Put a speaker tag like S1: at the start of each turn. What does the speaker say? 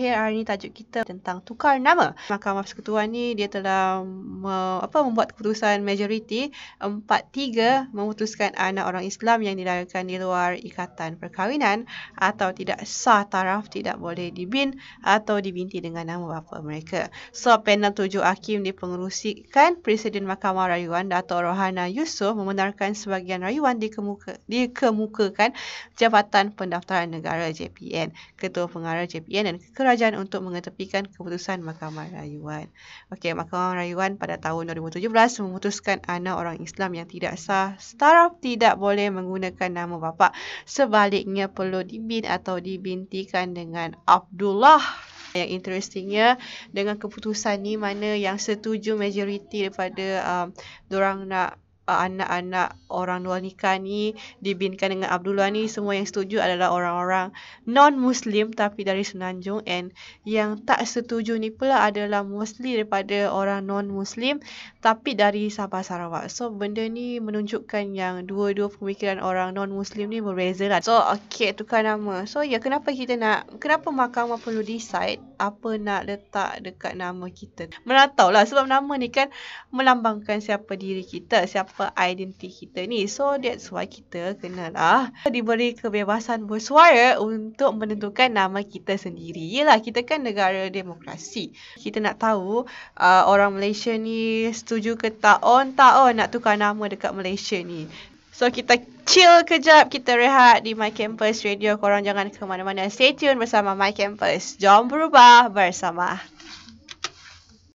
S1: Okay, hari ini tajuk kita tentang tukar nama. Mahkamah Persekutuan ni dia telah me, apa membuat keputusan majoriti 4-3 memutuskan anak orang Islam yang dilahirkan di luar ikatan perkahwinan atau tidak sah taraf tidak boleh dibin atau dibinti dengan nama bapa mereka. So, panel tujuh hakim pengurusikan Presiden Mahkamah Rayuan Dato' Rohana Yusof membenarkan sebagian rayuan dikemuka, dikemukakan Jabatan Pendaftaran Negara JPN, Ketua Pengarah JPN dan Ketua kerajaan untuk mengetepikan keputusan Mahkamah Rayuan. Okey, Mahkamah Rayuan pada tahun 2017 memutuskan anak orang Islam yang tidak sah setaraf tidak boleh menggunakan nama bapa. Sebaliknya perlu dibin atau dibintikan dengan Abdullah. Yang interestingnya dengan keputusan ni mana yang setuju majoriti daripada um, orang nak Uh, anak-anak orang luar nikah ni dibinkan dengan Abdullah ni semua yang setuju adalah orang-orang non-muslim tapi dari Senanjung and yang tak setuju ni pula adalah mostly daripada orang non-muslim tapi dari Sabah Sarawak. So benda ni menunjukkan yang dua-dua pemikiran orang non-muslim ni berbeza lah. So okay tukar nama. So ya yeah, kenapa kita nak, kenapa mahkamah perlu decide apa nak letak dekat nama kita. Meratau lah sebab nama ni kan melambangkan siapa diri kita, siapa identiti kita ni. So that's why kita kenalah diberi kebebasan bersuara untuk menentukan nama kita sendiri. Yelah kita kan negara demokrasi. Kita nak tahu uh, orang Malaysia ni setuju ke tak on oh, tak on oh, nak tukar nama dekat Malaysia ni. So kita chill kejap, kita rehat di My Campus Radio. Korang jangan ke mana-mana. Stay tune bersama My Campus. Jom berubah bersama.